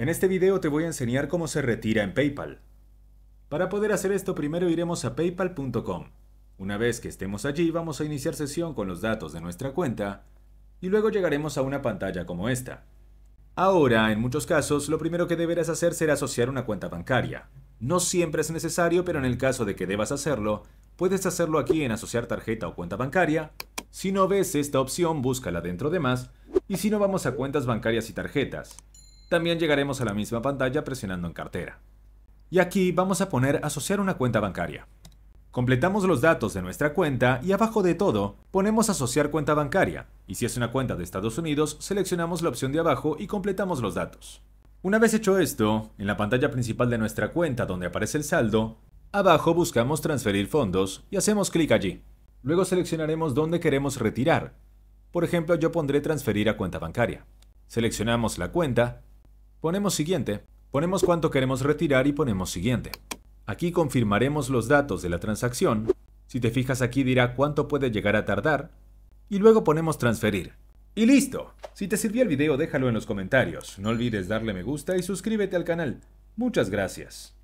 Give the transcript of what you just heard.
En este video te voy a enseñar cómo se retira en PayPal. Para poder hacer esto primero iremos a paypal.com. Una vez que estemos allí vamos a iniciar sesión con los datos de nuestra cuenta y luego llegaremos a una pantalla como esta. Ahora, en muchos casos, lo primero que deberás hacer será asociar una cuenta bancaria. No siempre es necesario, pero en el caso de que debas hacerlo, puedes hacerlo aquí en asociar tarjeta o cuenta bancaria. Si no ves esta opción, búscala dentro de más. Y si no, vamos a cuentas bancarias y tarjetas. También llegaremos a la misma pantalla presionando en cartera. Y aquí vamos a poner asociar una cuenta bancaria. Completamos los datos de nuestra cuenta y abajo de todo ponemos asociar cuenta bancaria y si es una cuenta de Estados Unidos seleccionamos la opción de abajo y completamos los datos. Una vez hecho esto, en la pantalla principal de nuestra cuenta donde aparece el saldo, abajo buscamos transferir fondos y hacemos clic allí. Luego seleccionaremos dónde queremos retirar. Por ejemplo yo pondré transferir a cuenta bancaria. Seleccionamos la cuenta Ponemos siguiente, ponemos cuánto queremos retirar y ponemos siguiente. Aquí confirmaremos los datos de la transacción. Si te fijas aquí dirá cuánto puede llegar a tardar. Y luego ponemos transferir. Y listo. Si te sirvió el video déjalo en los comentarios. No olvides darle me gusta y suscríbete al canal. Muchas gracias.